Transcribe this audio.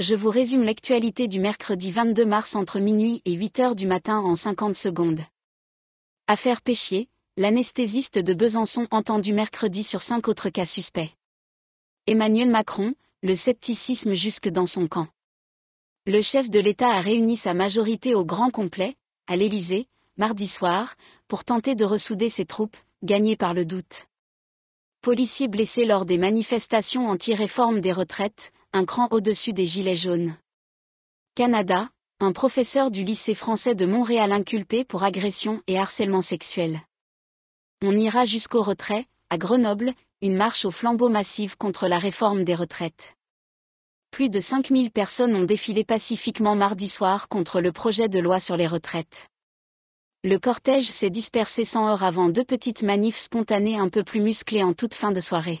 Je vous résume l'actualité du mercredi 22 mars entre minuit et 8 heures du matin en 50 secondes. Affaire Péchier, l'anesthésiste de Besançon entendu mercredi sur cinq autres cas suspects. Emmanuel Macron, le scepticisme jusque dans son camp. Le chef de l'État a réuni sa majorité au grand complet, à l'Élysée, mardi soir, pour tenter de ressouder ses troupes, gagnées par le doute. Policiers blessés lors des manifestations anti-réforme des retraites, un cran au-dessus des Gilets jaunes. Canada, un professeur du lycée français de Montréal inculpé pour agression et harcèlement sexuel. On ira jusqu'au retrait, à Grenoble, une marche au flambeau massive contre la réforme des retraites. Plus de 5000 personnes ont défilé pacifiquement mardi soir contre le projet de loi sur les retraites. Le cortège s'est dispersé 100 heures avant deux petites manifs spontanées un peu plus musclées en toute fin de soirée.